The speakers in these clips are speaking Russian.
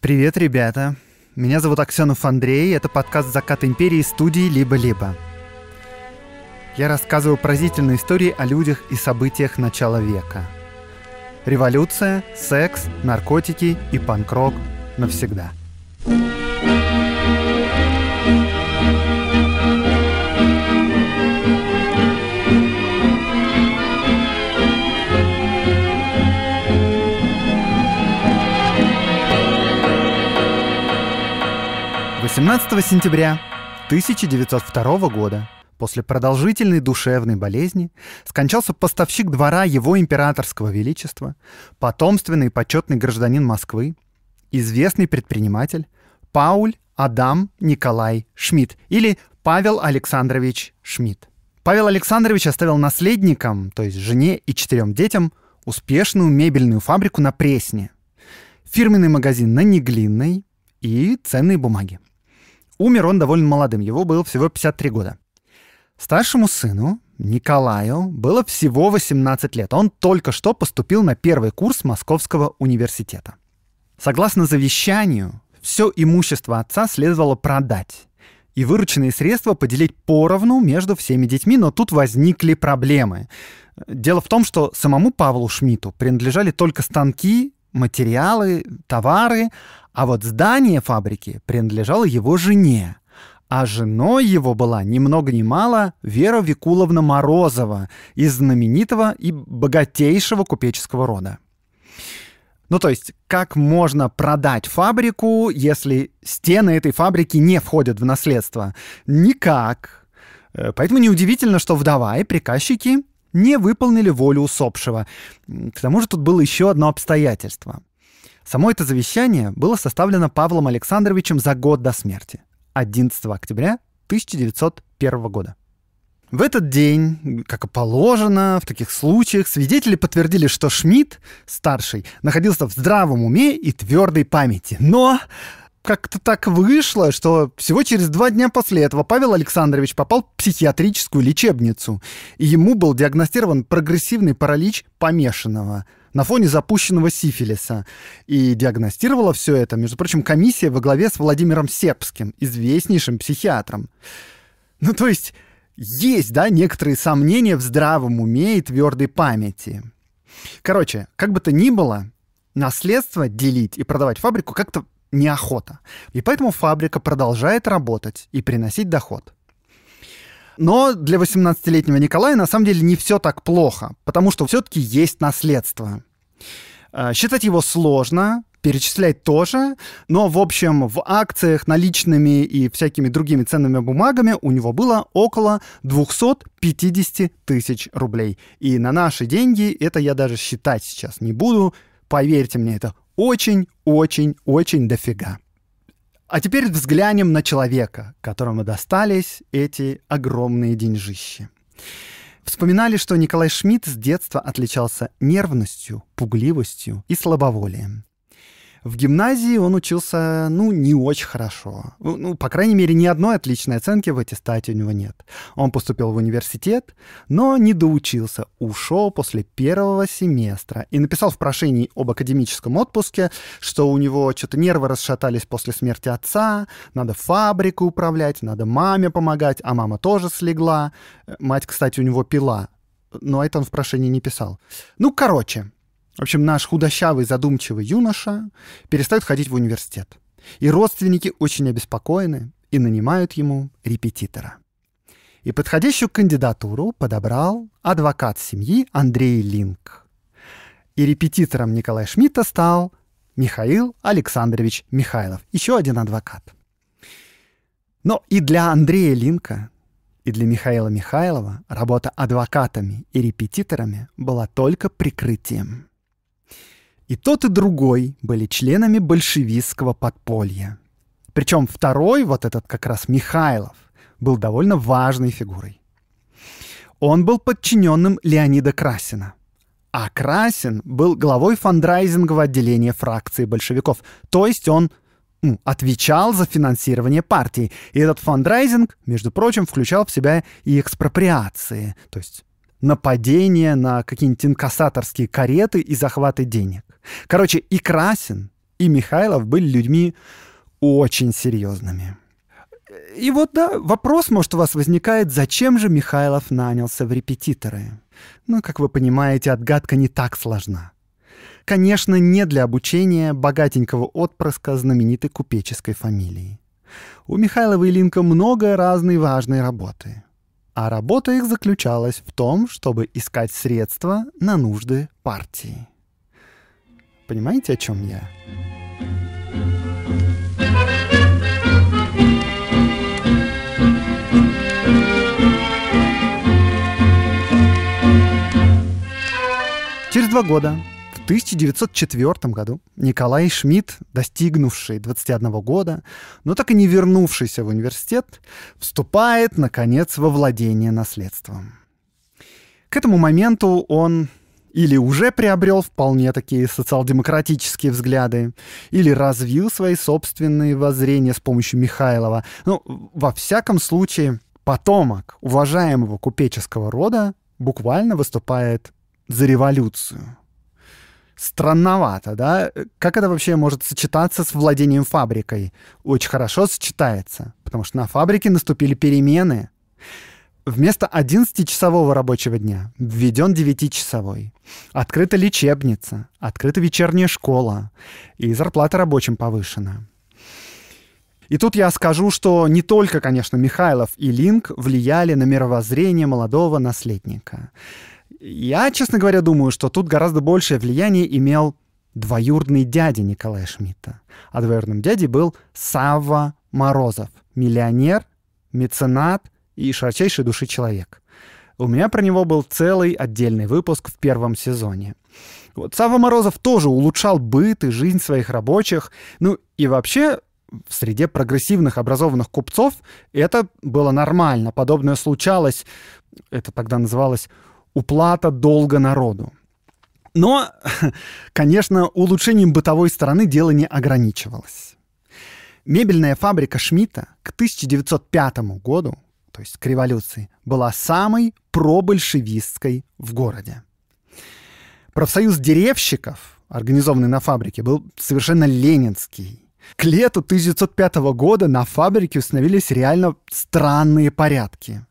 Привет, ребята! Меня зовут Аксенов Андрей, это подкаст «Закат империи» студии «Либо-либо». Я рассказываю поразительные истории о людях и событиях начала века. Революция, секс, наркотики и панк-рок навсегда – 17 сентября 1902 года после продолжительной душевной болезни скончался поставщик двора его императорского величества, потомственный и почетный гражданин Москвы, известный предприниматель Пауль Адам Николай Шмидт или Павел Александрович Шмидт. Павел Александрович оставил наследникам, то есть жене и четырем детям, успешную мебельную фабрику на Пресне, фирменный магазин на Неглинной и ценные бумаги. Умер он довольно молодым, его было всего 53 года. Старшему сыну, Николаю, было всего 18 лет. Он только что поступил на первый курс Московского университета. Согласно завещанию, все имущество отца следовало продать и вырученные средства поделить поровну между всеми детьми, но тут возникли проблемы. Дело в том, что самому Павлу Шмиту принадлежали только станки, материалы, товары, а вот здание фабрики принадлежало его жене. А женой его была ни много ни мало Вера Викуловна Морозова из знаменитого и богатейшего купеческого рода. Ну, то есть, как можно продать фабрику, если стены этой фабрики не входят в наследство? Никак. Э, поэтому неудивительно, что вдова и приказчики не выполнили волю усопшего. К тому же тут было еще одно обстоятельство. Само это завещание было составлено Павлом Александровичем за год до смерти, 11 октября 1901 года. В этот день, как и положено, в таких случаях свидетели подтвердили, что Шмидт, старший, находился в здравом уме и твердой памяти. Но как-то так вышло, что всего через два дня после этого Павел Александрович попал в психиатрическую лечебницу, и ему был диагностирован прогрессивный паралич помешанного – на фоне запущенного сифилиса. И диагностировала все это, между прочим, комиссия во главе с Владимиром Сербским, известнейшим психиатром. Ну, то есть, есть, да, некоторые сомнения в здравом уме и твердой памяти. Короче, как бы то ни было, наследство делить и продавать фабрику как-то неохота. И поэтому фабрика продолжает работать и приносить доход. Но для 18-летнего Николая на самом деле не все так плохо, потому что все-таки есть наследство. Э, считать его сложно, перечислять тоже, но, в общем, в акциях наличными и всякими другими ценными бумагами у него было около 250 тысяч рублей. И на наши деньги это я даже считать сейчас не буду. Поверьте мне, это очень-очень-очень дофига. А теперь взглянем на человека, которому достались эти огромные деньжищи. Вспоминали, что Николай Шмидт с детства отличался нервностью, пугливостью и слабоволием. В гимназии он учился, ну, не очень хорошо. Ну, ну, по крайней мере, ни одной отличной оценки в аттестате у него нет. Он поступил в университет, но не доучился, ушел после первого семестра и написал в прошении об академическом отпуске, что у него что-то нервы расшатались после смерти отца, надо фабрику управлять, надо маме помогать, а мама тоже слегла. Мать, кстати, у него пила, но это он в прошении не писал. Ну, короче, в общем, наш худощавый, задумчивый юноша перестает ходить в университет. И родственники очень обеспокоены и нанимают ему репетитора. И подходящую кандидатуру подобрал адвокат семьи Андрей Линк. И репетитором Николая Шмидта стал Михаил Александрович Михайлов, еще один адвокат. Но и для Андрея Линка, и для Михаила Михайлова работа адвокатами и репетиторами была только прикрытием. И тот, и другой были членами большевистского подполья. Причем второй, вот этот как раз Михайлов, был довольно важной фигурой. Он был подчиненным Леонида Красина. А Красин был главой фандрайзингового отделения фракции большевиков, то есть он отвечал за финансирование партии. И этот фандрайзинг, между прочим, включал в себя и экспроприации, то есть нападение на какие-нибудь инкассаторские кареты и захваты денег. Короче, и Красин, и Михайлов были людьми очень серьезными. И вот, да, вопрос, может, у вас возникает, зачем же Михайлов нанялся в репетиторы? Ну, как вы понимаете, отгадка не так сложна. Конечно, не для обучения богатенького отпрыска знаменитой купеческой фамилии. У Михайлова и Линка много разной важной работы. А работа их заключалась в том, чтобы искать средства на нужды партии. Понимаете, о чем я? Через два года, в 1904 году, Николай Шмидт, достигнувший 21 года, но так и не вернувшийся в университет, вступает, наконец, во владение наследством. К этому моменту он или уже приобрел вполне такие социал-демократические взгляды, или развил свои собственные воззрения с помощью Михайлова. Ну, во всяком случае, потомок уважаемого купеческого рода буквально выступает за революцию. Странновато, да? Как это вообще может сочетаться с владением фабрикой? Очень хорошо сочетается, потому что на фабрике наступили перемены — Вместо 11-часового рабочего дня введен 9-часовой. Открыта лечебница, открыта вечерняя школа, и зарплата рабочим повышена. И тут я скажу, что не только, конечно, Михайлов и Линк влияли на мировоззрение молодого наследника. Я, честно говоря, думаю, что тут гораздо большее влияние имел двоюродный дядя Николая Шмидта. А двоюродным дядей был Савва Морозов, миллионер, меценат – и широчайшей души человек. У меня про него был целый отдельный выпуск в первом сезоне. Вот Сава Морозов тоже улучшал быт и жизнь своих рабочих. Ну и вообще в среде прогрессивных образованных купцов это было нормально. Подобное случалось, это тогда называлось уплата долга народу. Но, конечно, улучшением бытовой стороны дело не ограничивалось. Мебельная фабрика Шмидта к 1905 году то есть к революции, была самой пробольшевистской в городе. Профсоюз деревщиков, организованный на фабрике, был совершенно ленинский. К лету 1905 года на фабрике установились реально странные порядки.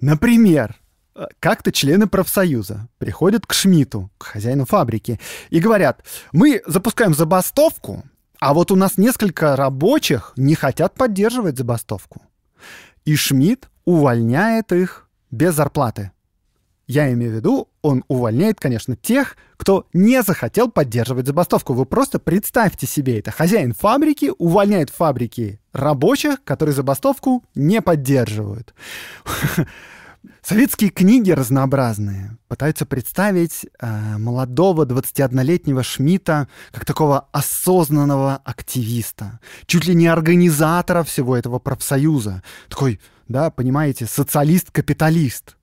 Например, э, как-то члены профсоюза приходят к Шмиту, к хозяину фабрики, и говорят, мы запускаем забастовку, а вот у нас несколько рабочих не хотят поддерживать забастовку. И Шмидт увольняет их без зарплаты. Я имею в виду, он увольняет, конечно, тех, кто не захотел поддерживать забастовку. Вы просто представьте себе это. Хозяин фабрики увольняет фабрики рабочих, которые забастовку не поддерживают. Советские книги разнообразные пытаются представить э, молодого 21-летнего Шмидта как такого осознанного активиста, чуть ли не организатора всего этого профсоюза. Такой, да, понимаете, социалист-капиталист.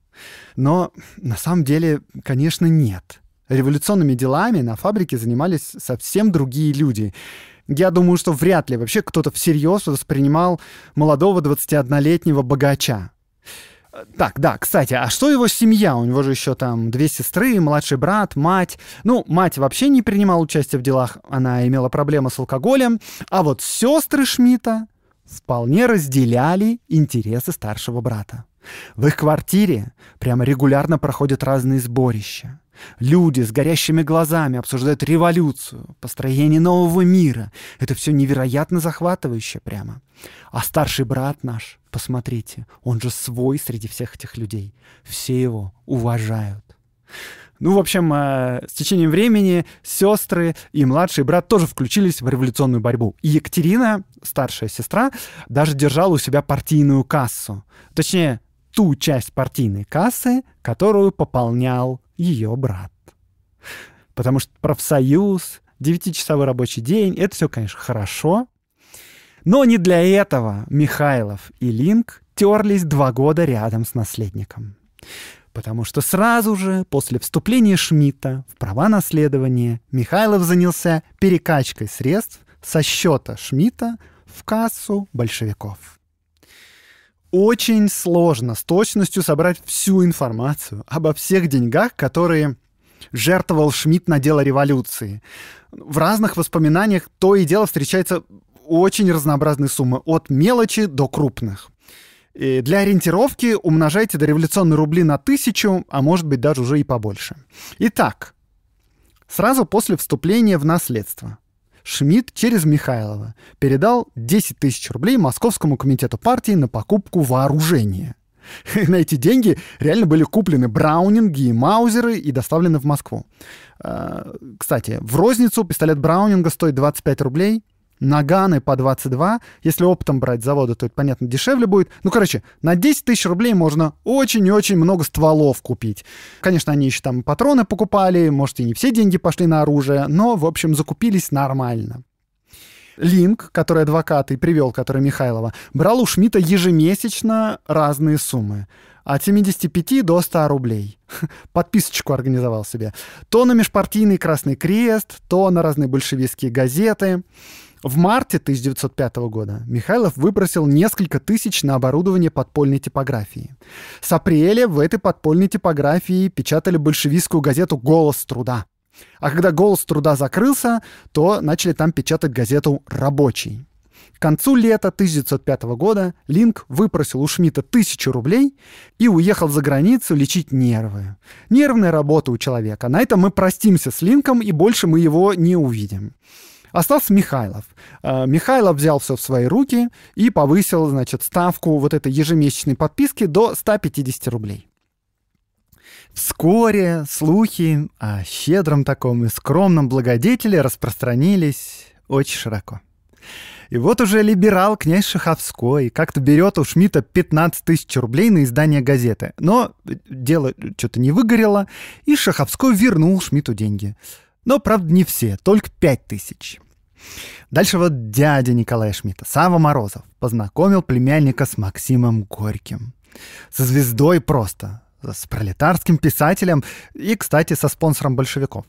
Но на самом деле, конечно, нет. Революционными делами на фабрике занимались совсем другие люди. Я думаю, что вряд ли вообще кто-то всерьез воспринимал молодого 21-летнего богача. Так, да, кстати, а что его семья? У него же еще там две сестры, младший брат, мать. Ну, мать вообще не принимала участия в делах, она имела проблемы с алкоголем. А вот сестры Шмидта вполне разделяли интересы старшего брата. В их квартире прямо регулярно проходят разные сборища. Люди с горящими глазами обсуждают революцию, построение нового мира. Это все невероятно захватывающе прямо. А старший брат наш Посмотрите, он же свой среди всех этих людей. Все его уважают. Ну, в общем, э, с течением времени сестры и младший брат тоже включились в революционную борьбу. И Екатерина, старшая сестра, даже держала у себя партийную кассу. Точнее, ту часть партийной кассы, которую пополнял ее брат. Потому что профсоюз, девятичасовой рабочий день, это все, конечно, хорошо, но не для этого Михайлов и Линк терлись два года рядом с наследником. Потому что сразу же после вступления Шмидта в права наследования Михайлов занялся перекачкой средств со счета Шмидта в кассу большевиков. Очень сложно с точностью собрать всю информацию обо всех деньгах, которые жертвовал Шмидт на дело революции. В разных воспоминаниях то и дело встречается очень разнообразные суммы, от мелочи до крупных. И для ориентировки умножайте дореволюционные рубли на тысячу, а может быть даже уже и побольше. Итак, сразу после вступления в наследство Шмидт через Михайлова передал 10 тысяч рублей Московскому комитету партии на покупку вооружения. И на эти деньги реально были куплены браунинги и маузеры и доставлены в Москву. А, кстати, в розницу пистолет браунинга стоит 25 рублей – Наганы по 22. Если оптом брать завода, то это, понятно, дешевле будет. Ну, короче, на 10 тысяч рублей можно очень-очень много стволов купить. Конечно, они еще там патроны покупали, может, и не все деньги пошли на оружие, но, в общем, закупились нормально. Линк, который адвокат и привел, который Михайлова, брал у Шмидта ежемесячно разные суммы. От 75 до 100 рублей. Подписочку организовал себе. То на межпартийный Красный Крест, то на разные большевистские газеты. В марте 1905 года Михайлов выбросил несколько тысяч на оборудование подпольной типографии. С апреля в этой подпольной типографии печатали большевистскую газету «Голос труда». А когда «Голос труда» закрылся, то начали там печатать газету «Рабочий». К концу лета 1905 года Линк выпросил у Шмидта тысячу рублей и уехал за границу лечить нервы. Нервная работа у человека. На этом мы простимся с Линком и больше мы его не увидим. Остался Михайлов. Э, Михайлов взял все в свои руки и повысил, значит, ставку вот этой ежемесячной подписки до 150 рублей. Вскоре слухи о щедром таком и скромном благодетеле распространились очень широко. И вот уже либерал князь Шаховской как-то берет у Шмидта 15 тысяч рублей на издание газеты. Но дело что-то не выгорело, и Шаховской вернул Шмидту деньги. Но, правда, не все, только 5 тысяч. Дальше вот дядя Николая Шмидта, Сава Морозов, познакомил племянника с Максимом Горьким. Со звездой просто, с пролетарским писателем и, кстати, со спонсором большевиков.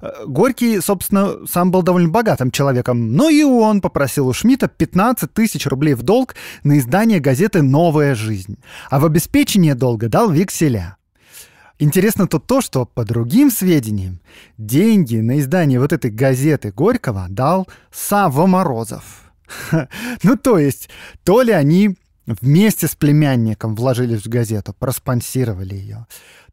Э, Горький, собственно, сам был довольно богатым человеком, но и он попросил у Шмидта 15 тысяч рублей в долг на издание газеты «Новая жизнь», а в обеспечение долга дал векселя. Интересно то то, что по другим сведениям деньги на издание вот этой газеты Горького дал Савва Морозов. Ну то есть, то ли они вместе с племянником вложились в газету, проспонсировали ее,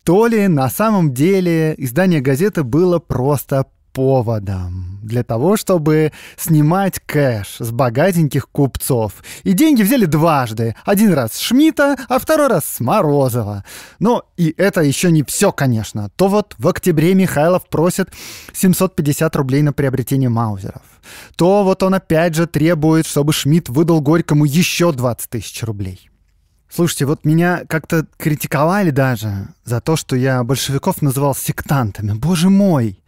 то ли на самом деле издание газеты было просто поводом для того, чтобы снимать кэш с богатеньких купцов. И деньги взяли дважды. Один раз с Шмидта, а второй раз с Морозова. Но и это еще не все, конечно. То вот в октябре Михайлов просит 750 рублей на приобретение маузеров. То вот он опять же требует, чтобы Шмидт выдал Горькому еще 20 тысяч рублей. Слушайте, вот меня как-то критиковали даже за то, что я большевиков называл сектантами. Боже мой!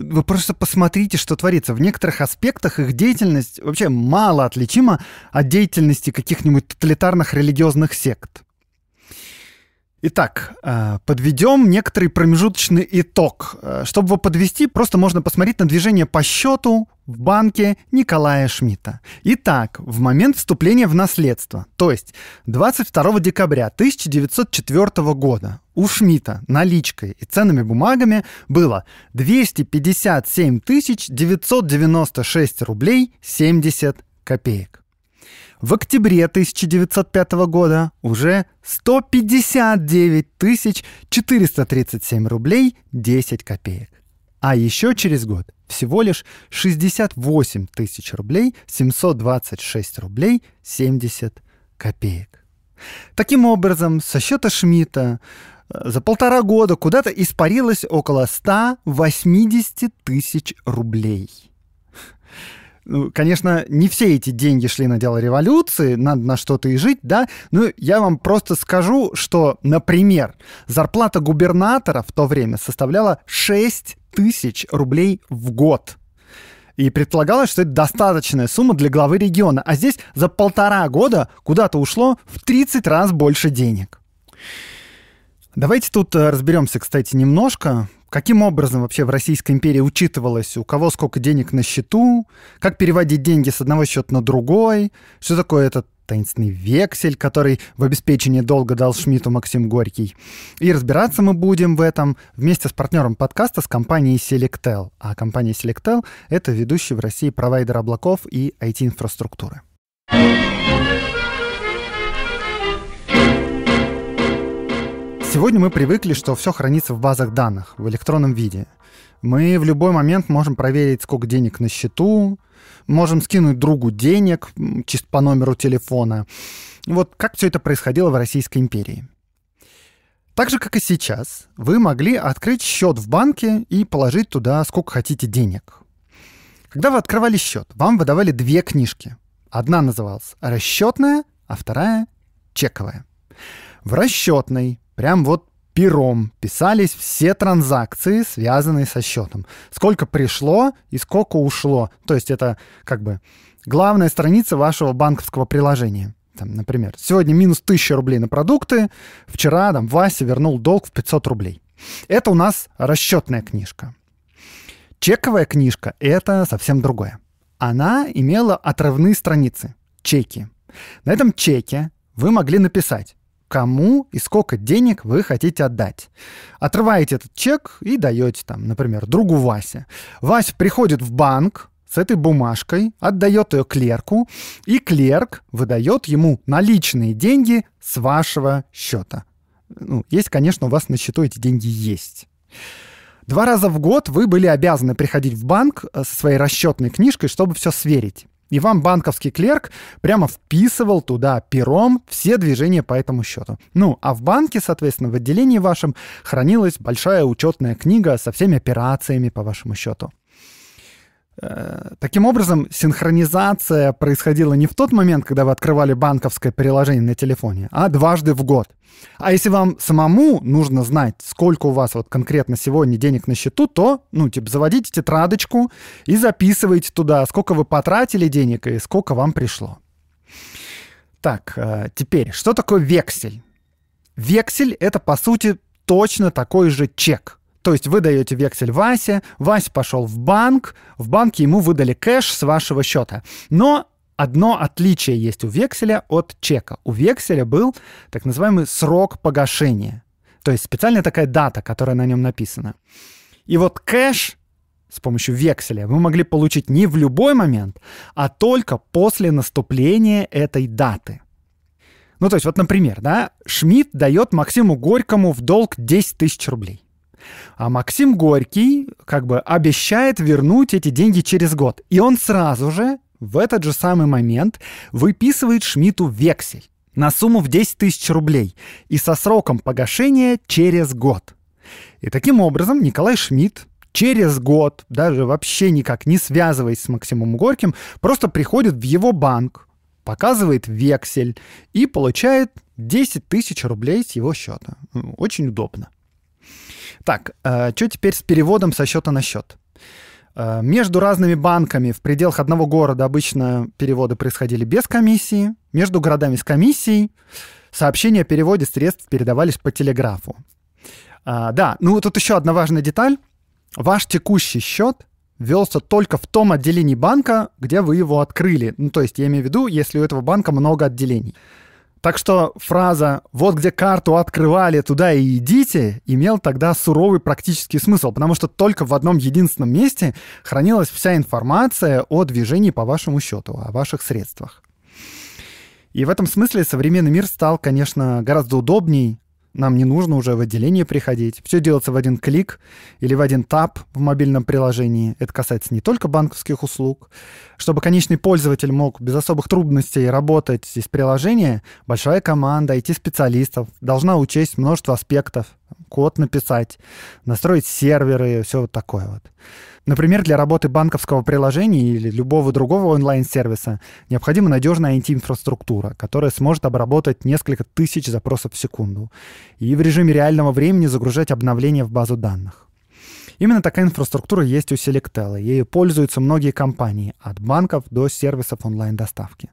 Вы просто посмотрите, что творится. В некоторых аспектах их деятельность вообще мало отличима от деятельности каких-нибудь тоталитарных религиозных сект. Итак, э, подведем некоторый промежуточный итог. Э, чтобы его подвести, просто можно посмотреть на движение по счету, в банке Николая Шмидта. Итак, в момент вступления в наследство, то есть 22 декабря 1904 года, у Шмидта наличкой и ценными бумагами было 257 996 рублей 70 копеек. В октябре 1905 года уже 159 437 рублей 10 копеек. А еще через год всего лишь 68 тысяч рублей 726 рублей 70 копеек. Таким образом, со счета Шмидта э, за полтора года куда-то испарилось около 180 тысяч рублей. Ну, конечно, не все эти деньги шли на дело революции, надо на что-то и жить, да? Ну, я вам просто скажу, что, например, зарплата губернатора в то время составляла 6 тысяч рублей в год. И предполагалось, что это достаточная сумма для главы региона. А здесь за полтора года куда-то ушло в 30 раз больше денег. Давайте тут э, разберемся, кстати, немножко, Каким образом вообще в Российской империи учитывалось, у кого сколько денег на счету, как переводить деньги с одного счета на другой, что такое этот таинственный вексель, который в обеспечении долга дал Шмидту Максим Горький. И разбираться мы будем в этом вместе с партнером подкаста с компанией Selectel. А компания Selectel — это ведущий в России провайдер облаков и IT-инфраструктуры. Сегодня мы привыкли, что все хранится в базах данных, в электронном виде. Мы в любой момент можем проверить, сколько денег на счету, можем скинуть другу денег чисто по номеру телефона. Вот как все это происходило в Российской империи. Так же, как и сейчас, вы могли открыть счет в банке и положить туда сколько хотите денег. Когда вы открывали счет, вам выдавали две книжки. Одна называлась «Расчетная», а вторая «Чековая». В расчетной прям вот пером писались все транзакции, связанные со счетом. Сколько пришло и сколько ушло. То есть это как бы главная страница вашего банковского приложения. Там, например, сегодня минус 1000 рублей на продукты, вчера там Вася вернул долг в 500 рублей. Это у нас расчетная книжка. Чековая книжка — это совсем другое. Она имела отрывные страницы, чеки. На этом чеке вы могли написать кому и сколько денег вы хотите отдать. Отрываете этот чек и даете там, например, другу Васе. Вася приходит в банк, с этой бумажкой, отдает ее клерку, и клерк выдает ему наличные деньги с вашего счета. Ну, есть, конечно, у вас на счету эти деньги есть. Два раза в год вы были обязаны приходить в банк э, со своей расчетной книжкой, чтобы все сверить. И вам банковский клерк прямо вписывал туда пером все движения по этому счету. Ну, а в банке, соответственно, в отделении вашем хранилась большая учетная книга со всеми операциями по вашему счету. Э, таким образом, синхронизация происходила не в тот момент, когда вы открывали банковское приложение на телефоне, а дважды в год. А если вам самому нужно знать, сколько у вас вот конкретно сегодня денег на счету, то, ну, типа, заводите тетрадочку и записывайте туда, сколько вы потратили денег и сколько вам пришло. Так, э, теперь, что такое вексель? Вексель — это, по сути, точно такой же чек. То есть вы даете вексель Васе, Вася пошел в банк, в банке ему выдали кэш с вашего счета. Но одно отличие есть у векселя от чека. У векселя был так называемый срок погашения. То есть специальная такая дата, которая на нем написана. И вот кэш с помощью векселя вы могли получить не в любой момент, а только после наступления этой даты. Ну, то есть, вот, например, да, Шмидт дает Максиму Горькому в долг 10 тысяч рублей. А Максим Горький как бы обещает вернуть эти деньги через год. И он сразу же, в этот же самый момент, выписывает Шмиту вексель на сумму в 10 тысяч рублей и со сроком погашения через год. И таким образом Николай Шмидт через год, даже вообще никак не связываясь с Максимом Горьким, просто приходит в его банк, показывает вексель и получает 10 тысяч рублей с его счета. Очень удобно. Так, э, что теперь с переводом со счета на счет? Э, между разными банками в пределах одного города обычно переводы происходили без комиссии, между городами с комиссией сообщения о переводе средств передавались по телеграфу. А, да, ну вот тут еще одна важная деталь. Ваш текущий счет велся только в том отделении банка, где вы его открыли. Ну, то есть я имею в виду, если у этого банка много отделений. Так что фраза «вот где карту открывали, туда и идите» имел тогда суровый практический смысл, потому что только в одном единственном месте хранилась вся информация о движении по вашему счету, о ваших средствах. И в этом смысле современный мир стал, конечно, гораздо удобней, нам не нужно уже в отделение приходить. Все делается в один клик или в один тап в мобильном приложении. Это касается не только банковских услуг. Чтобы конечный пользователь мог без особых трудностей работать из приложения, большая команда IT-специалистов должна учесть множество аспектов код написать, настроить серверы, все вот такое вот. Например, для работы банковского приложения или любого другого онлайн-сервиса необходима надежная IT-инфраструктура, которая сможет обработать несколько тысяч запросов в секунду и в режиме реального времени загружать обновления в базу данных. Именно такая инфраструктура есть у Selectel, ею пользуются многие компании, от банков до сервисов онлайн-доставки.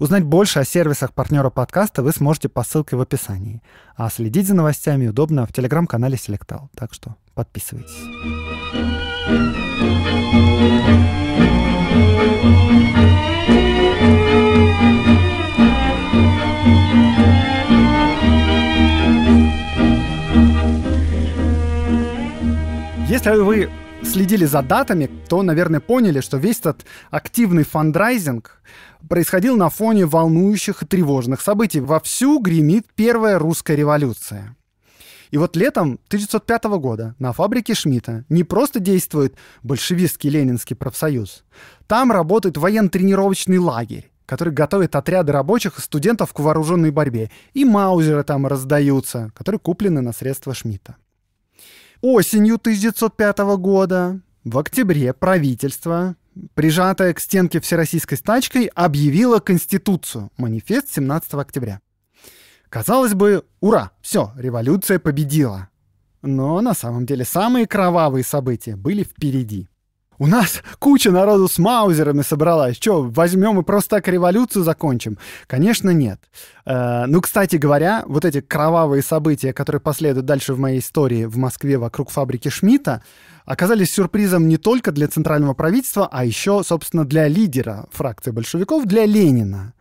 Узнать больше о сервисах партнера подкаста вы сможете по ссылке в описании. А следить за новостями удобно в телеграм-канале Selectal. Так что подписывайтесь. Если вы следили за датами, то, наверное, поняли, что весь этот активный фандрайзинг происходил на фоне волнующих и тревожных событий. Вовсю гремит первая русская революция. И вот летом 1905 года на фабрике Шмидта не просто действует большевистский Ленинский профсоюз. Там работает военно-тренировочный лагерь, который готовит отряды рабочих и студентов к вооруженной борьбе. И маузеры там раздаются, которые куплены на средства Шмидта. Осенью 1905 года в октябре правительство прижатая к стенке всероссийской стачкой, объявила Конституцию. Манифест 17 октября. Казалось бы, ура, все, революция победила. Но на самом деле самые кровавые события были впереди у нас куча народу с маузерами собралась. Что, возьмем и просто так революцию закончим? Конечно, нет. Э, ну, кстати говоря, вот эти кровавые события, которые последуют дальше в моей истории в Москве вокруг фабрики Шмидта, оказались сюрпризом не только для центрального правительства, а еще, собственно, для лидера фракции большевиков, для Ленина.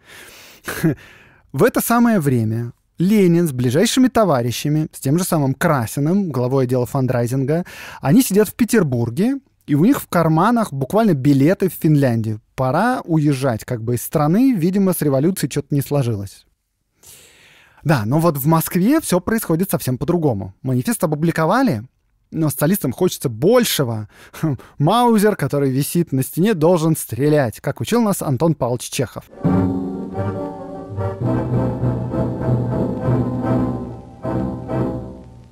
В это самое время Ленин с ближайшими товарищами, с тем же самым Красиным, главой отдела фандрайзинга, они сидят в Петербурге и у них в карманах буквально билеты в Финляндию. Пора уезжать как бы из страны, видимо, с революцией что-то не сложилось. Да, но вот в Москве все происходит совсем по-другому. Манифест опубликовали, но столицам хочется большего. Хм, Маузер, который висит на стене, должен стрелять, как учил нас Антон Павлович Чехов.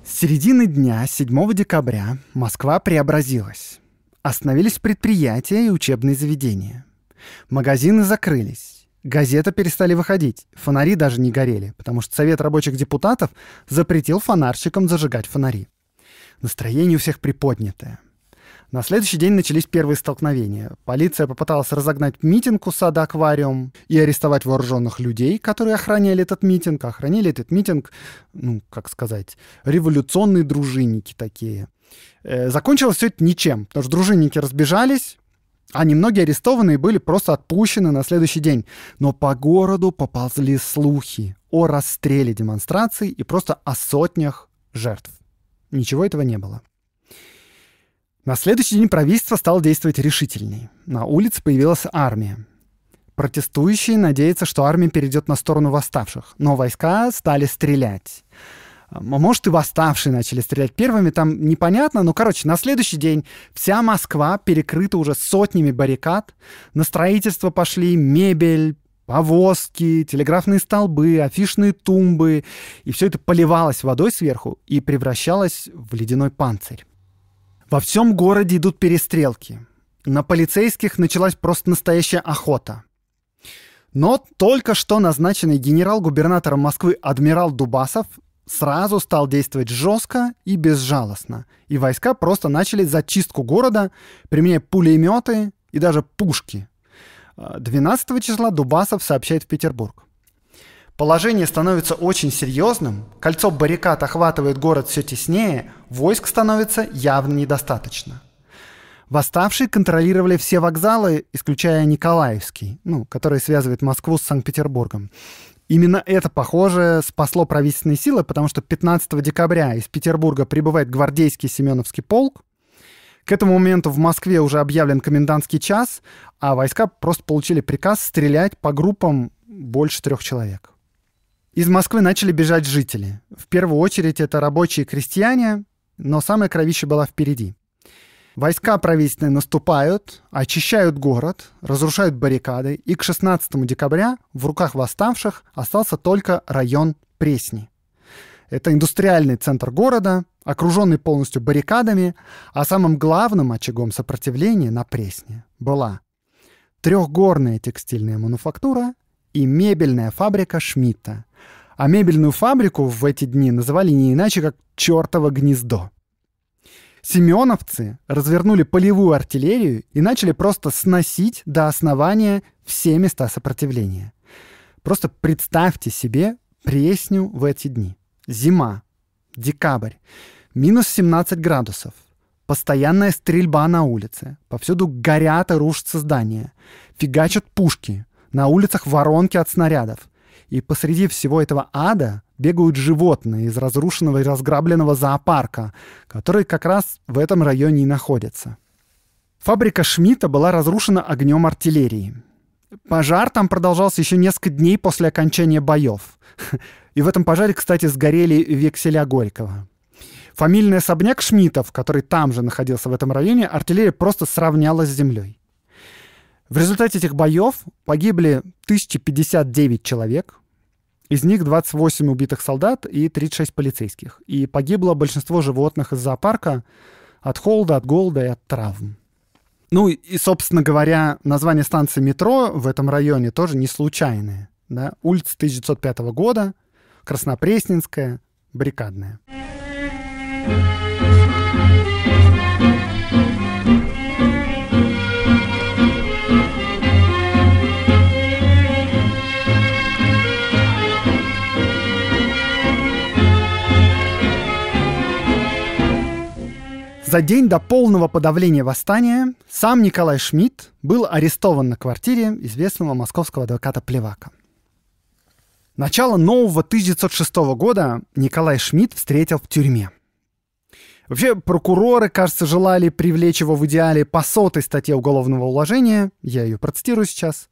С середины дня 7 декабря Москва преобразилась. Остановились предприятия и учебные заведения. Магазины закрылись. Газеты перестали выходить, фонари даже не горели, потому что Совет рабочих депутатов запретил фонарщикам зажигать фонари. Настроение у всех приподнятое. На следующий день начались первые столкновения. Полиция попыталась разогнать митинг у сада «Аквариум» и арестовать вооруженных людей, которые охраняли этот митинг. Охраняли этот митинг, ну, как сказать, революционные дружинники такие. Э, закончилось все это ничем, потому что дружинники разбежались, а немногие арестованные были просто отпущены на следующий день. Но по городу поползли слухи о расстреле демонстраций и просто о сотнях жертв. Ничего этого не было. На следующий день правительство стало действовать решительней. На улице появилась армия. Протестующие надеются, что армия перейдет на сторону восставших, но войска стали стрелять. Может, и восставшие начали стрелять первыми, там непонятно, но, короче, на следующий день вся Москва перекрыта уже сотнями баррикад, на строительство пошли мебель, повозки, телеграфные столбы, афишные тумбы, и все это поливалось водой сверху и превращалось в ледяной панцирь. Во всем городе идут перестрелки. На полицейских началась просто настоящая охота. Но только что назначенный генерал-губернатором Москвы адмирал Дубасов сразу стал действовать жестко и безжалостно. И войска просто начали зачистку города, применяя пулеметы и даже пушки. 12 а, числа Дубасов сообщает в Петербург. Положение становится очень серьезным, кольцо баррикад охватывает город все теснее, войск становится явно недостаточно. Восставшие контролировали все вокзалы, исключая Николаевский, ну, который связывает Москву с Санкт-Петербургом. Именно это, похоже, спасло правительственные силы, потому что 15 декабря из Петербурга прибывает гвардейский Семеновский полк. К этому моменту в Москве уже объявлен комендантский час, а войска просто получили приказ стрелять по группам больше трех человек. Из Москвы начали бежать жители. В первую очередь это рабочие и крестьяне, но самое кровища было впереди. Войска правительственные наступают, очищают город, разрушают баррикады, и к 16 декабря в руках восставших остался только район Пресни. Это индустриальный центр города, окруженный полностью баррикадами, а самым главным очагом сопротивления на Пресне была трехгорная текстильная мануфактура и мебельная фабрика Шмидта, а мебельную фабрику в эти дни называли не иначе, как «чертово гнездо». Семеновцы развернули полевую артиллерию и начали просто сносить до основания все места сопротивления. Просто представьте себе Пресню в эти дни. Зима, декабрь, минус 17 градусов, постоянная стрельба на улице, повсюду горят и рушатся здания, фигачат пушки, на улицах воронки от снарядов — и посреди всего этого ада бегают животные из разрушенного и разграбленного зоопарка, который как раз в этом районе и находится. Фабрика Шмидта была разрушена огнем артиллерии. Пожар там продолжался еще несколько дней после окончания боев. И в этом пожаре, кстати, сгорели векселя Горького. Фамильный особняк Шмитов, который там же находился в этом районе, артиллерия просто сравняла с землей. В результате этих боев погибли 1059 человек, из них 28 убитых солдат и 36 полицейских. И погибло большинство животных из зоопарка от холода, от голода и от травм. Ну и, собственно говоря, название станции метро в этом районе тоже не случайное. Да? Улица 1905 года, Краснопресненская, брикадная. За день до полного подавления восстания сам Николай Шмидт был арестован на квартире известного московского адвоката Плевака. Начало нового 1906 года Николай Шмидт встретил в тюрьме – Вообще, прокуроры, кажется, желали привлечь его в идеале по сотой статье уголовного уложения, я ее процитирую сейчас,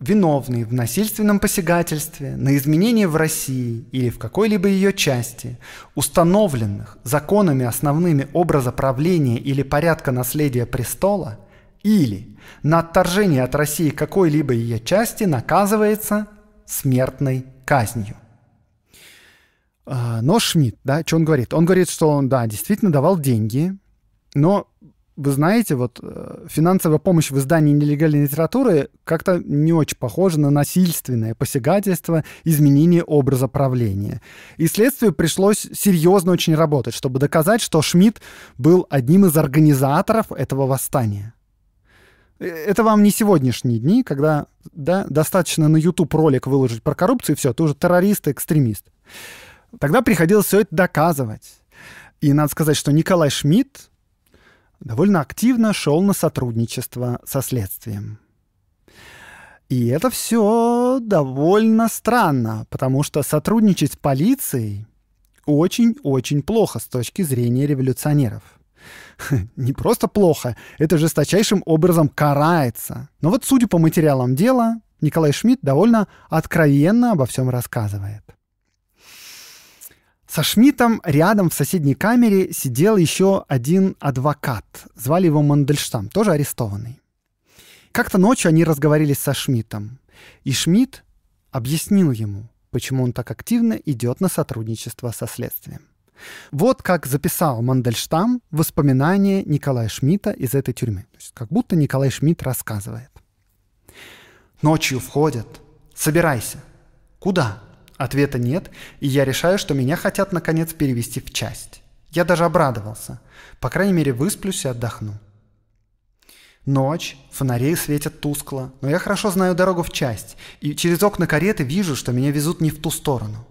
виновный в насильственном посягательстве на изменения в России или в какой-либо ее части, установленных законами основными образа правления или порядка наследия престола, или на отторжение от России какой-либо ее части наказывается смертной казнью. А, но Шмидт, да, что он говорит? Он говорит, что он, да, действительно давал деньги, но вы знаете, вот э, финансовая помощь в издании нелегальной литературы как-то не очень похожа на насильственное посягательство, изменение образа правления. И следствию пришлось серьезно очень работать, чтобы доказать, что Шмидт был одним из организаторов этого восстания. Э, это вам не сегодняшние дни, когда да, достаточно на YouTube ролик выложить про коррупцию, и все, ты уже террорист, экстремист. Тогда приходилось все это доказывать. И надо сказать, что Николай Шмидт довольно активно шел на сотрудничество со следствием. И это все довольно странно, потому что сотрудничать с полицией очень-очень плохо с точки зрения революционеров. Не просто плохо, это жесточайшим образом карается. Но вот судя по материалам дела, Николай Шмидт довольно откровенно обо всем рассказывает. Со Шмидтом рядом в соседней камере сидел еще один адвокат. Звали его Мандельштам, тоже арестованный. Как-то ночью они разговорились со Шмидтом. И Шмидт объяснил ему, почему он так активно идет на сотрудничество со следствием. Вот как записал Мандельштам воспоминания Николая Шмидта из этой тюрьмы. То есть как будто Николай Шмидт рассказывает. Ночью входят. Собирайся. Куда? Ответа нет, и я решаю, что меня хотят наконец перевести в часть. Я даже обрадовался. По крайней мере, высплюсь и отдохну. Ночь, фонари светят тускло, но я хорошо знаю дорогу в часть, и через окна кареты вижу, что меня везут не в ту сторону.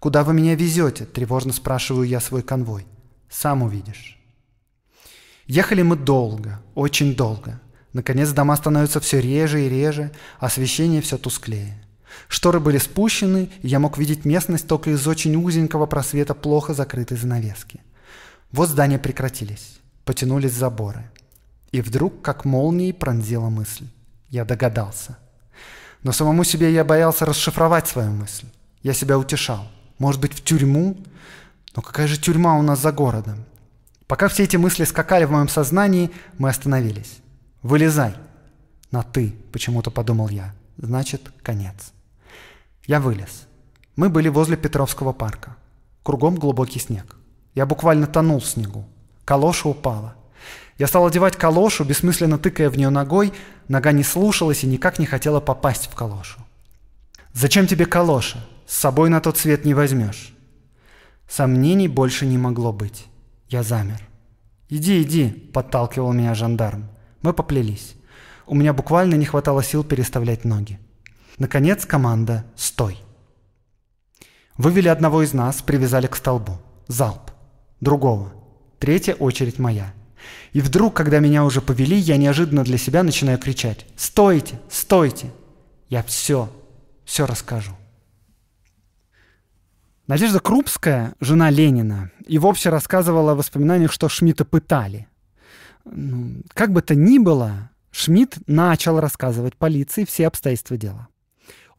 «Куда вы меня везете?» – тревожно спрашиваю я свой конвой. «Сам увидишь». Ехали мы долго, очень долго. Наконец дома становятся все реже и реже, освещение все тусклее. Шторы были спущены, и я мог видеть местность только из очень узенького просвета плохо закрытой занавески. Вот здания прекратились, потянулись заборы. И вдруг, как молнией, пронзила мысль. Я догадался. Но самому себе я боялся расшифровать свою мысль. Я себя утешал. Может быть, в тюрьму? Но какая же тюрьма у нас за городом? Пока все эти мысли скакали в моем сознании, мы остановились. «Вылезай!» «На ты», — почему-то подумал я. «Значит, конец». Я вылез. Мы были возле Петровского парка. Кругом глубокий снег. Я буквально тонул в снегу. Калоша упала. Я стал одевать калошу, бессмысленно тыкая в нее ногой. Нога не слушалась и никак не хотела попасть в калошу. «Зачем тебе калоша? С собой на тот свет не возьмешь». Сомнений больше не могло быть. Я замер. «Иди, иди», — подталкивал меня жандарм. Мы поплелись. У меня буквально не хватало сил переставлять ноги. Наконец команда «Стой!». Вывели одного из нас, привязали к столбу. Залп. Другого. Третья очередь моя. И вдруг, когда меня уже повели, я неожиданно для себя начинаю кричать «Стойте! Стойте!». Я все, все расскажу. Надежда Крупская, жена Ленина, и вовсе рассказывала о воспоминаниях, что Шмидта пытали. Ну, как бы то ни было, Шмидт начал рассказывать полиции все обстоятельства дела.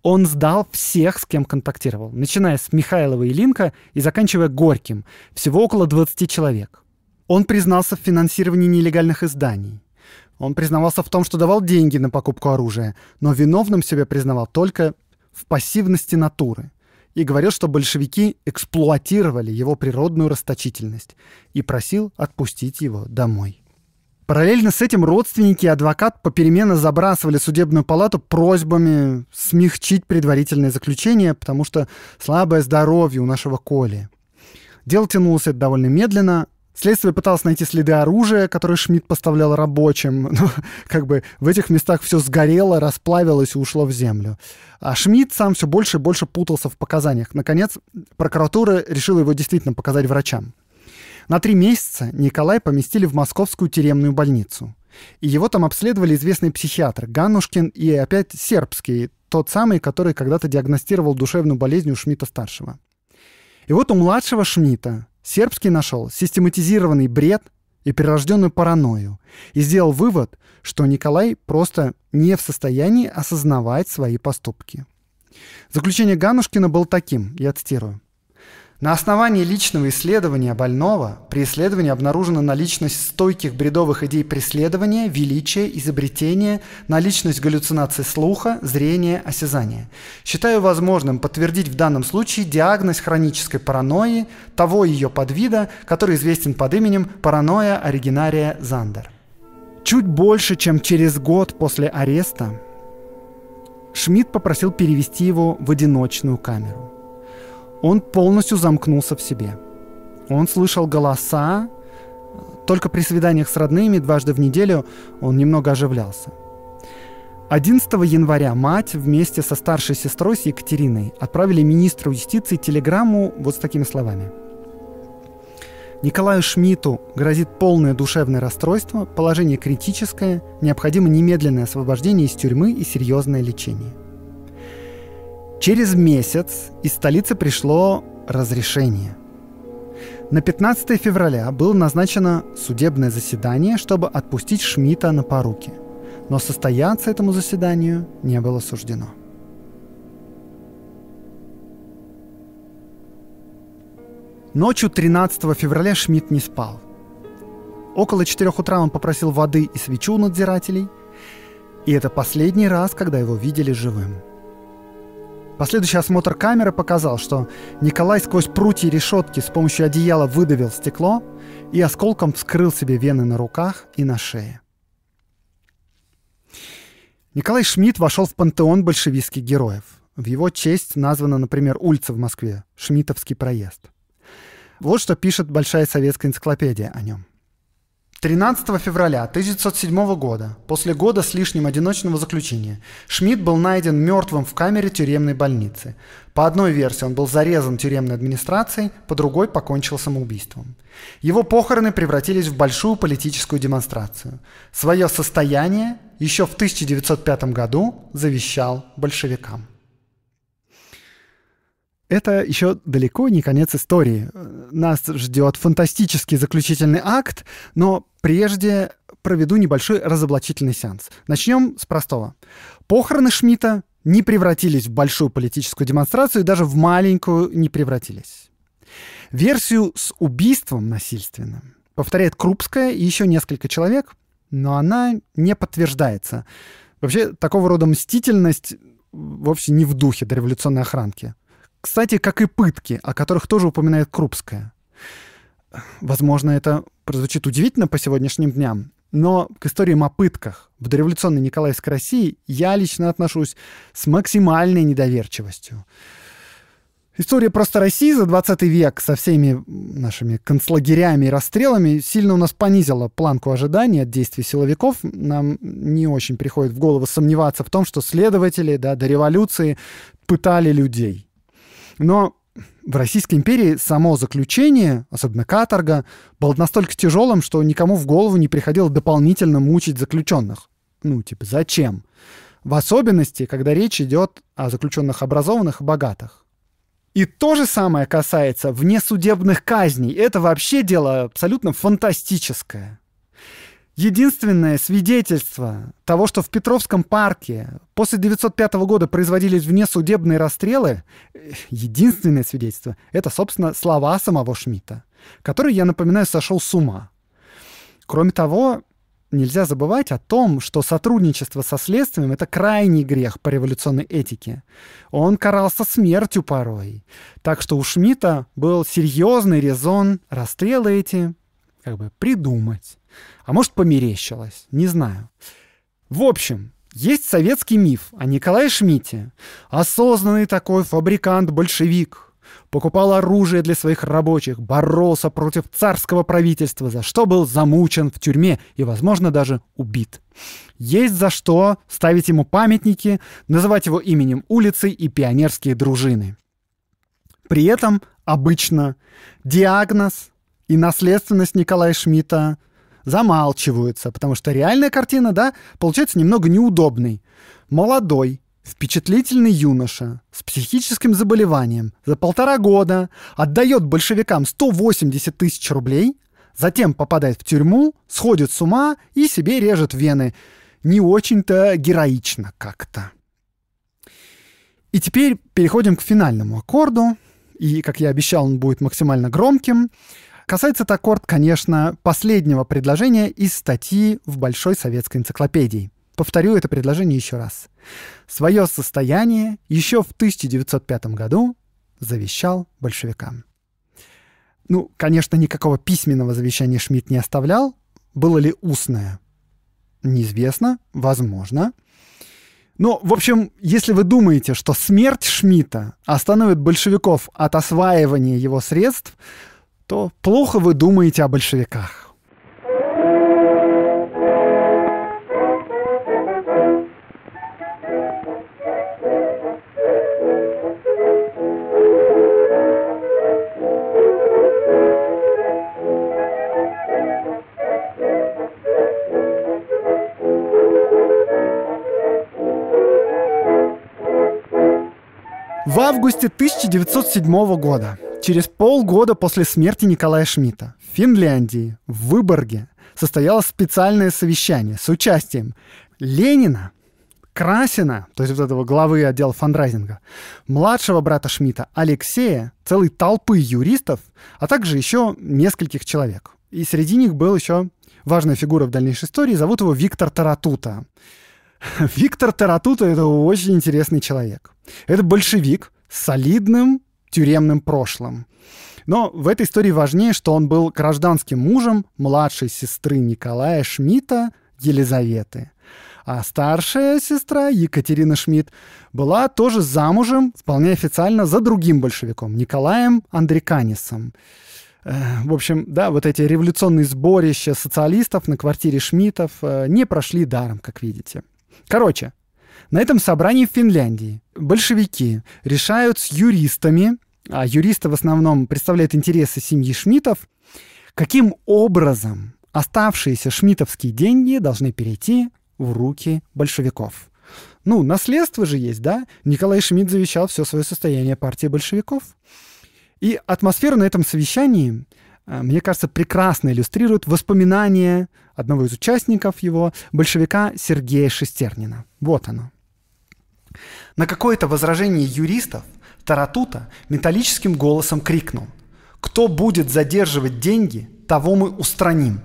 Он сдал всех, с кем контактировал, начиная с Михайлова и Линка и заканчивая Горьким, всего около 20 человек. Он признался в финансировании нелегальных изданий. Он признавался в том, что давал деньги на покупку оружия, но виновным себя признавал только в пассивности натуры и говорил, что большевики эксплуатировали его природную расточительность и просил отпустить его домой. Параллельно с этим родственники и адвокат попеременно забрасывали судебную палату просьбами смягчить предварительное заключение, потому что слабое здоровье у нашего Коли. Дело тянулось это довольно медленно. Следствие пыталось найти следы оружия, которое Шмидт поставлял рабочим, но как бы в этих местах все сгорело, расплавилось и ушло в землю. А Шмидт сам все больше и больше путался в показаниях. Наконец, прокуратура решила его действительно показать врачам. На три месяца Николай поместили в московскую тюремную больницу. И его там обследовали известный психиатр Ганушкин и опять сербский, тот самый, который когда-то диагностировал душевную болезнь у Шмидта-старшего. И вот у младшего Шмидта сербский нашел систематизированный бред и перерожденную паранойю и сделал вывод, что Николай просто не в состоянии осознавать свои поступки. Заключение Ганушкина было таким, я цитирую. На основании личного исследования больного при исследовании обнаружена наличность стойких бредовых идей преследования, величия, изобретения, наличность галлюцинаций слуха, зрения, осязания. Считаю возможным подтвердить в данном случае диагноз хронической паранойи того ее подвида, который известен под именем паранойя оригинария Зандер. Чуть больше, чем через год после ареста, Шмидт попросил перевести его в одиночную камеру – он полностью замкнулся в себе. Он слышал голоса, только при свиданиях с родными дважды в неделю он немного оживлялся. 11 января мать вместе со старшей сестрой с Екатериной отправили министру юстиции телеграмму вот с такими словами. Николаю Шмиту грозит полное душевное расстройство, положение критическое, необходимо немедленное освобождение из тюрьмы и серьезное лечение. Через месяц из столицы пришло разрешение. На 15 февраля было назначено судебное заседание, чтобы отпустить Шмидта на поруки. Но состояться этому заседанию не было суждено. Ночью 13 февраля Шмидт не спал. Около 4 утра он попросил воды и свечу у надзирателей, и это последний раз, когда его видели живым – Последующий осмотр камеры показал, что Николай сквозь прутья решетки с помощью одеяла выдавил стекло и осколком вскрыл себе вены на руках и на шее. Николай Шмидт вошел в пантеон большевистских героев. В его честь названа, например, улица в Москве – Шмидтовский проезд. Вот что пишет Большая советская энциклопедия о нем – 13 февраля 1907 года, после года с лишним одиночного заключения, Шмидт был найден мертвым в камере тюремной больницы. По одной версии он был зарезан тюремной администрацией, по другой покончил самоубийством. Его похороны превратились в большую политическую демонстрацию. Свое состояние еще в 1905 году завещал большевикам это еще далеко не конец истории. Нас ждет фантастический заключительный акт, но прежде проведу небольшой разоблачительный сеанс. Начнем с простого. Похороны Шмидта не превратились в большую политическую демонстрацию, и даже в маленькую не превратились. Версию с убийством насильственным повторяет Крупская и еще несколько человек, но она не подтверждается. Вообще, такого рода мстительность вовсе не в духе дореволюционной охранки. Кстати, как и пытки, о которых тоже упоминает Крупская. Возможно, это прозвучит удивительно по сегодняшним дням, но к историям о пытках в дореволюционной Николаевской России я лично отношусь с максимальной недоверчивостью. История просто России за 20 век со всеми нашими концлагерями и расстрелами сильно у нас понизила планку ожиданий от действий силовиков. Нам не очень приходит в голову сомневаться в том, что следователи да, до революции пытали людей. Но в Российской империи само заключение, особенно каторга, было настолько тяжелым, что никому в голову не приходило дополнительно мучить заключенных. Ну, типа, зачем? В особенности, когда речь идет о заключенных образованных и богатых. И то же самое касается внесудебных казней. Это вообще дело абсолютно фантастическое единственное свидетельство того, что в Петровском парке после 905 года производились внесудебные расстрелы, э, единственное свидетельство — это, собственно, слова самого Шмидта, который, я напоминаю, сошел с ума. Кроме того, нельзя забывать о том, что сотрудничество со следствием — это крайний грех по революционной этике. Он карался смертью порой. Так что у Шмидта был серьезный резон расстрелы эти как бы придумать. А может, померещилось, не знаю. В общем, есть советский миф о Николае Шмите, Осознанный такой фабрикант-большевик, покупал оружие для своих рабочих, боролся против царского правительства, за что был замучен в тюрьме и, возможно, даже убит. Есть за что ставить ему памятники, называть его именем улицы и пионерские дружины. При этом обычно диагноз и наследственность Николая Шмидта замалчиваются, потому что реальная картина, да, получается немного неудобной. Молодой, впечатлительный юноша с психическим заболеванием за полтора года отдает большевикам 180 тысяч рублей, затем попадает в тюрьму, сходит с ума и себе режет вены. Не очень-то героично как-то. И теперь переходим к финальному аккорду. И, как я обещал, он будет максимально громким. Касается это аккорд, конечно, последнего предложения из статьи в Большой советской энциклопедии. Повторю это предложение еще раз. Свое состояние еще в 1905 году завещал большевикам. Ну, конечно, никакого письменного завещания Шмидт не оставлял. Было ли устное? Неизвестно, возможно. Но, в общем, если вы думаете, что смерть Шмидта остановит большевиков от осваивания его средств, то плохо вы думаете о большевиках. В августе 1907 года Через полгода после смерти Николая Шмидта в Финляндии, в Выборге, состоялось специальное совещание с участием Ленина, Красина, то есть вот этого главы отдела фандрайзинга, младшего брата Шмидта Алексея, целой толпы юристов, а также еще нескольких человек. И среди них был еще важная фигура в дальнейшей истории, зовут его Виктор Таратута. Виктор Таратута — это очень интересный человек. Это большевик с солидным тюремным прошлым. Но в этой истории важнее, что он был гражданским мужем младшей сестры Николая Шмидта Елизаветы. А старшая сестра Екатерина Шмидт была тоже замужем вполне официально за другим большевиком, Николаем Андриканисом. Э, в общем, да, вот эти революционные сборища социалистов на квартире Шмидтов э, не прошли даром, как видите. Короче, на этом собрании в Финляндии большевики решают с юристами, а юристы в основном представляют интересы семьи Шмитов, каким образом оставшиеся шмитовские деньги должны перейти в руки большевиков. Ну, наследство же есть, да? Николай Шмидт завещал все свое состояние партии большевиков. И атмосферу на этом совещании, э, мне кажется, прекрасно иллюстрируют воспоминания одного из участников его, большевика Сергея Шестернина. Вот оно. На какое-то возражение юристов Таратута металлическим голосом крикнул «Кто будет задерживать деньги, того мы устраним».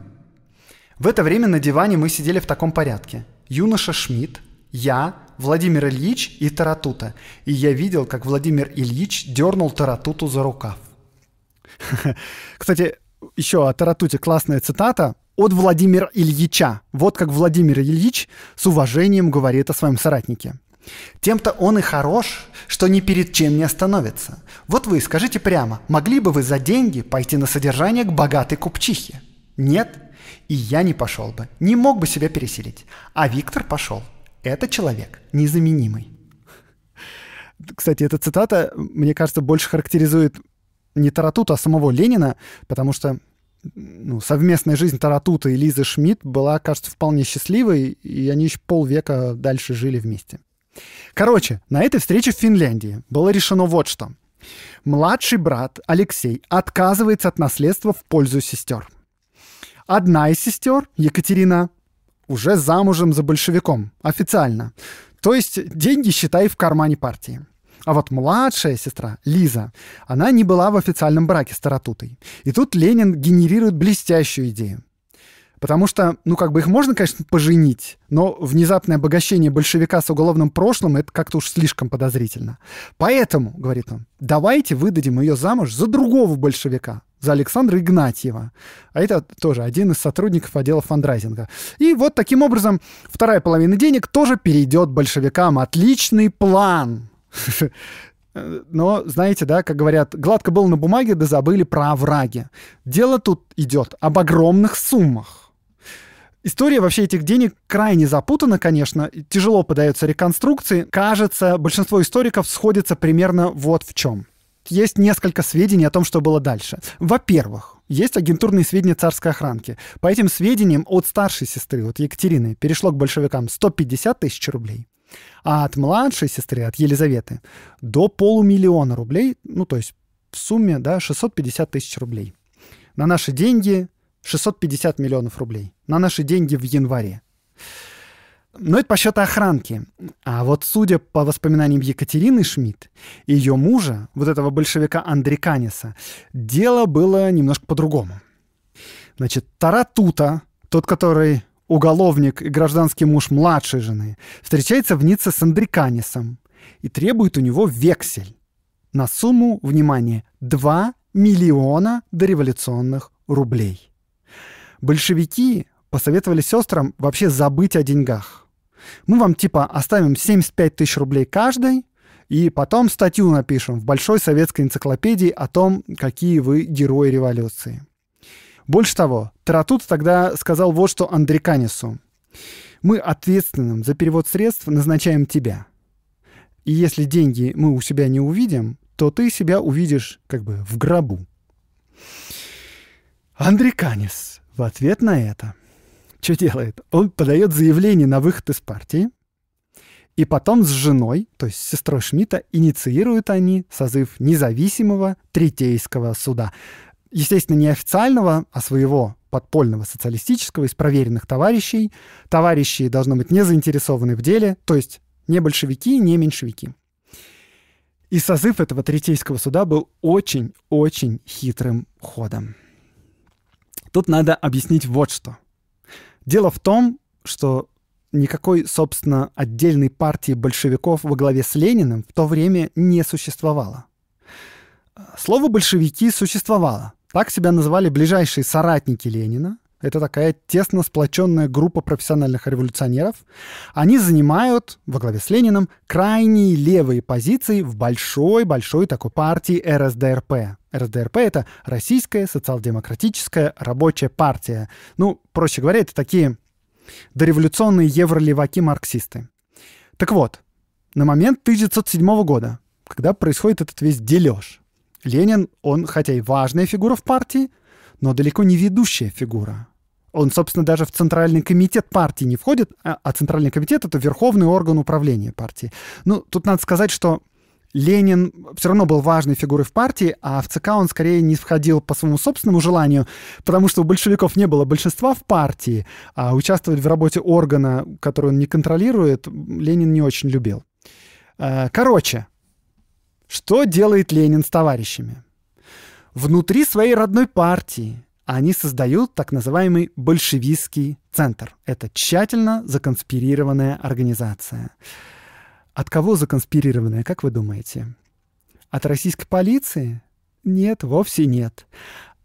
В это время на диване мы сидели в таком порядке. Юноша Шмидт, я, Владимир Ильич и Таратута. И я видел, как Владимир Ильич дернул Таратуту за рукав. Кстати, еще о Таратуте классная цитата от Владимира Ильича. Вот как Владимир Ильич с уважением говорит о своем соратнике. Тем-то он и хорош, что ни перед чем не остановится. Вот вы скажите прямо, могли бы вы за деньги пойти на содержание к богатой купчихе? Нет, и я не пошел бы, не мог бы себя переселить. А Виктор пошел. Это человек незаменимый. Кстати, эта цитата, мне кажется, больше характеризует не Таратута, а самого Ленина, потому что ну, совместная жизнь Таратута и Лизы Шмидт была, кажется, вполне счастливой, и они еще полвека дальше жили вместе. Короче, на этой встрече в Финляндии было решено вот что. Младший брат Алексей отказывается от наследства в пользу сестер. Одна из сестер, Екатерина, уже замужем за большевиком, официально. То есть деньги, считай, в кармане партии. А вот младшая сестра, Лиза, она не была в официальном браке с Таратутой. И тут Ленин генерирует блестящую идею. Потому что, ну, как бы их можно, конечно, поженить, но внезапное обогащение большевика с уголовным прошлым — это как-то уж слишком подозрительно. Поэтому, говорит он, давайте выдадим ее замуж за другого большевика, за Александра Игнатьева. А это тоже один из сотрудников отдела фандрайзинга. И вот таким образом вторая половина денег тоже перейдет большевикам. Отличный план! Но, знаете, да, как говорят, гладко было на бумаге, да забыли про овраги. Дело тут идет об огромных суммах. История вообще этих денег крайне запутана, конечно, тяжело подается реконструкции. Кажется, большинство историков сходится примерно вот в чем. Есть несколько сведений о том, что было дальше. Во-первых, есть агентурные сведения царской охранки. По этим сведениям от старшей сестры, от Екатерины, перешло к большевикам 150 тысяч рублей. А от младшей сестры, от Елизаветы, до полумиллиона рублей, ну то есть в сумме да, 650 тысяч рублей. На наши деньги 650 миллионов рублей на наши деньги в январе. Но это по счету охранки. А вот судя по воспоминаниям Екатерины Шмидт и ее мужа, вот этого большевика Андриканиса, дело было немножко по-другому. Значит, Таратута, тот, который уголовник и гражданский муж младшей жены, встречается в Ницце с Андриканисом и требует у него вексель на сумму, внимание, 2 миллиона дореволюционных рублей большевики посоветовали сестрам вообще забыть о деньгах. Мы вам типа оставим 75 тысяч рублей каждой, и потом статью напишем в Большой советской энциклопедии о том, какие вы герои революции. Больше того, Таратут тогда сказал вот что Андриканису. «Мы ответственным за перевод средств назначаем тебя. И если деньги мы у себя не увидим, то ты себя увидишь как бы в гробу». Андриканис в ответ на это, что делает? Он подает заявление на выход из партии, и потом с женой, то есть с сестрой Шмидта, инициируют они созыв независимого третейского суда. Естественно, не официального, а своего подпольного социалистического из проверенных товарищей. Товарищи должны быть не заинтересованы в деле, то есть не большевики, не меньшевики. И созыв этого третейского суда был очень-очень хитрым ходом. Тут надо объяснить вот что. Дело в том, что никакой, собственно, отдельной партии большевиков во главе с Лениным в то время не существовало. Слово «большевики» существовало. Так себя называли ближайшие соратники Ленина, это такая тесно сплоченная группа профессиональных революционеров. Они занимают, во главе с Лениным, крайние левые позиции в большой-большой такой партии РСДРП. РСДРП — это Российская социал-демократическая рабочая партия. Ну, проще говоря, это такие дореволюционные евролеваки-марксисты. Так вот, на момент 1907 года, когда происходит этот весь дележ, Ленин, он хотя и важная фигура в партии, но далеко не ведущая фигура. Он, собственно, даже в Центральный комитет партии не входит, а, а Центральный комитет — это верховный орган управления партии. Ну, тут надо сказать, что Ленин все равно был важной фигурой в партии, а в ЦК он скорее не входил по своему собственному желанию, потому что у большевиков не было большинства в партии, а участвовать в работе органа, который он не контролирует, Ленин не очень любил. Э, короче, что делает Ленин с товарищами? Внутри своей родной партии они создают так называемый большевистский центр. Это тщательно законспирированная организация. От кого законспирированная, как вы думаете? От российской полиции? Нет, вовсе нет.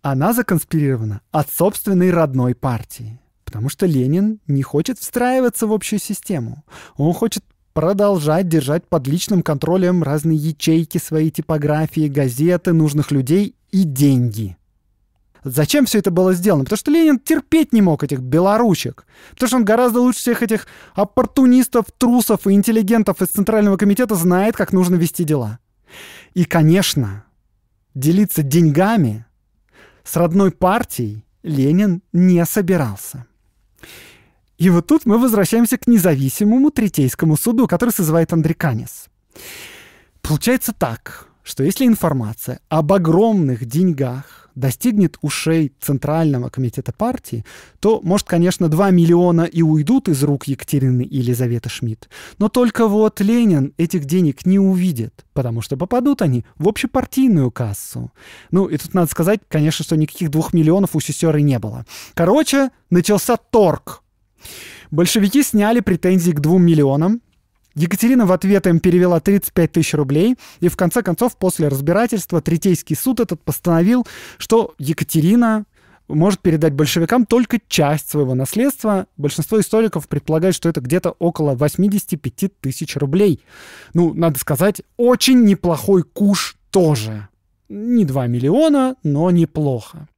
Она законспирирована от собственной родной партии. Потому что Ленин не хочет встраиваться в общую систему. Он хочет продолжать держать под личным контролем разные ячейки, своей типографии, газеты, нужных людей и деньги. Зачем все это было сделано? Потому что Ленин терпеть не мог этих белоручек. Потому что он гораздо лучше всех этих оппортунистов, трусов и интеллигентов из Центрального комитета знает, как нужно вести дела. И, конечно, делиться деньгами с родной партией Ленин не собирался. И вот тут мы возвращаемся к независимому третейскому суду, который созывает Андриканис. Получается так, что если информация об огромных деньгах достигнет ушей Центрального комитета партии, то, может, конечно, 2 миллиона и уйдут из рук Екатерины и Елизаветы Шмидт. Но только вот Ленин этих денег не увидит, потому что попадут они в общепартийную кассу. Ну, и тут надо сказать, конечно, что никаких двух миллионов у сестер и не было. Короче, начался торг. Большевики сняли претензии к двум миллионам, Екатерина в ответ им перевела 35 тысяч рублей, и в конце концов, после разбирательства, Третейский суд этот постановил, что Екатерина может передать большевикам только часть своего наследства. Большинство историков предполагает, что это где-то около 85 тысяч рублей. Ну, надо сказать, очень неплохой куш тоже. Не 2 миллиона, но неплохо.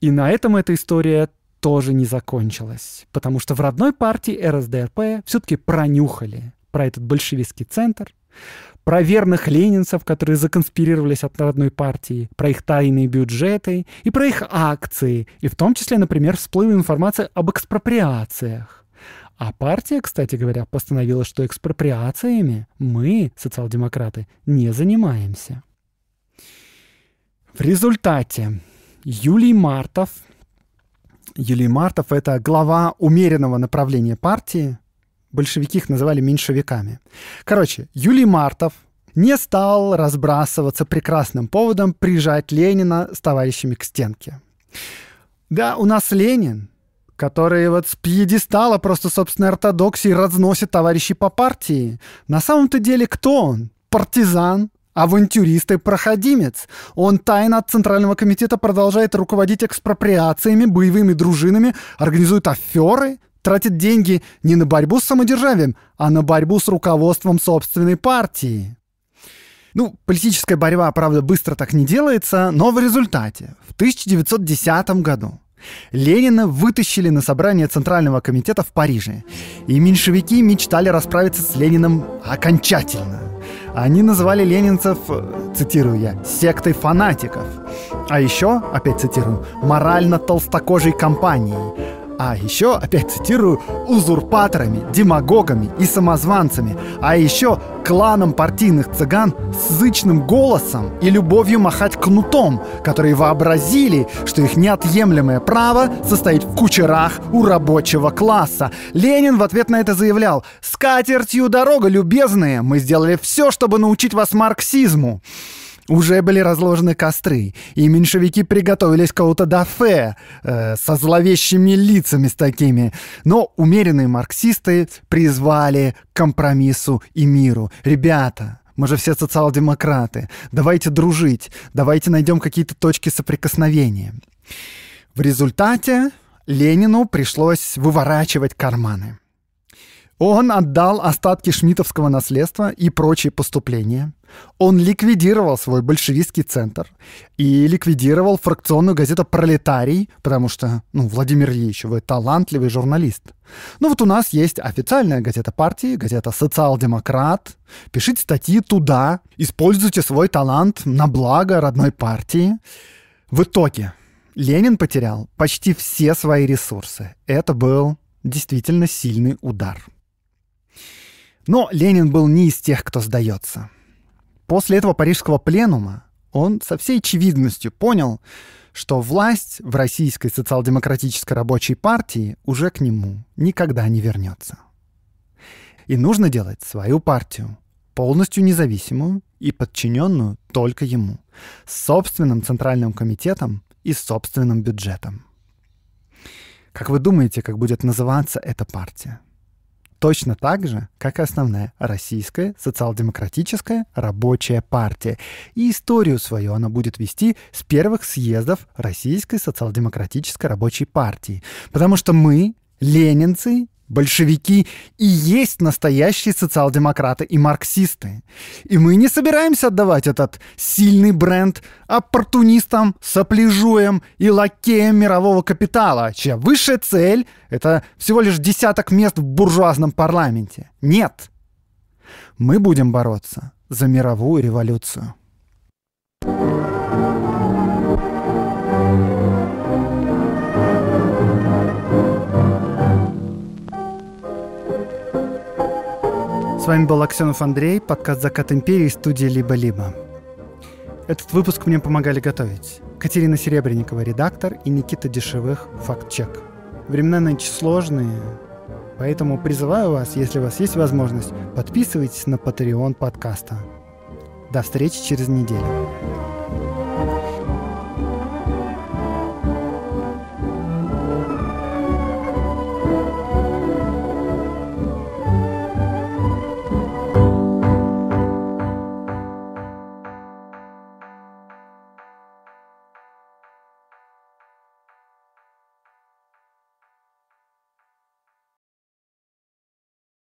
И на этом эта история тоже не закончилось, потому что в родной партии РСДРП все-таки пронюхали про этот большевистский центр, про верных ленинцев, которые законспирировались от родной партии, про их тайные бюджеты и про их акции, и в том числе, например, всплыла информация об экспроприациях. А партия, кстати говоря, постановила, что экспроприациями мы, социал-демократы, не занимаемся. В результате Юлий Мартов – Юлии Мартов. Это глава умеренного направления партии. Большевики их называли меньшевиками. Короче, Юлий Мартов не стал разбрасываться прекрасным поводом прижать Ленина с товарищами к стенке. Да, у нас Ленин, который вот с пьедестала просто, собственной ортодоксии разносит товарищей по партии. На самом-то деле кто он? Партизан, авантюрист и проходимец. Он тайно от Центрального комитета продолжает руководить экспроприациями, боевыми дружинами, организует аферы, тратит деньги не на борьбу с самодержавием, а на борьбу с руководством собственной партии. Ну, политическая борьба, правда, быстро так не делается, но в результате в 1910 году Ленина вытащили на собрание Центрального комитета в Париже, и меньшевики мечтали расправиться с Лениным окончательно – они называли ленинцев, э, цитирую я, «сектой фанатиков». А еще, опять цитирую, «морально толстокожей компанией» а еще, опять цитирую, узурпаторами, демагогами и самозванцами, а еще кланом партийных цыган с зычным голосом и любовью махать кнутом, которые вообразили, что их неотъемлемое право состоит в кучерах у рабочего класса. Ленин в ответ на это заявлял «С катертью дорога, любезные! Мы сделали все, чтобы научить вас марксизму!» Уже были разложены костры, и меньшевики приготовились к аутодафе э, со зловещими лицами с такими. Но умеренные марксисты призвали к компромиссу и миру. Ребята, мы же все социал-демократы. Давайте дружить, давайте найдем какие-то точки соприкосновения. В результате Ленину пришлось выворачивать карманы. Он отдал остатки шмитовского наследства и прочие поступления. Он ликвидировал свой большевистский центр и ликвидировал фракционную газету «Пролетарий», потому что, ну, Владимир Ильич, вы талантливый журналист. Ну вот у нас есть официальная газета партии, газета «Социал-демократ». Пишите статьи туда, используйте свой талант на благо родной партии. В итоге Ленин потерял почти все свои ресурсы. Это был действительно сильный удар. Но Ленин был не из тех, кто сдается – После этого парижского пленума он со всей очевидностью понял, что власть в Российской социал-демократической рабочей партии уже к нему никогда не вернется. И нужно делать свою партию, полностью независимую и подчиненную только ему, с собственным центральным комитетом и собственным бюджетом. Как вы думаете, как будет называться эта партия? точно так же, как и основная российская социал-демократическая рабочая партия. И историю свою она будет вести с первых съездов Российской социал-демократической рабочей партии. Потому что мы, ленинцы, большевики и есть настоящие социал-демократы и марксисты. И мы не собираемся отдавать этот сильный бренд оппортунистам, сопляжуям и лакеям мирового капитала, чья высшая цель — это всего лишь десяток мест в буржуазном парламенте. Нет. Мы будем бороться за мировую революцию. вами был Аксенов Андрей, подкаст «Закат империи» студии «Либо-либо». Этот выпуск мне помогали готовить Катерина Серебренникова, редактор, и Никита Дешевых, факт-чек. Времена нынче сложные, поэтому призываю вас, если у вас есть возможность, подписывайтесь на Patreon подкаста. До встречи через неделю.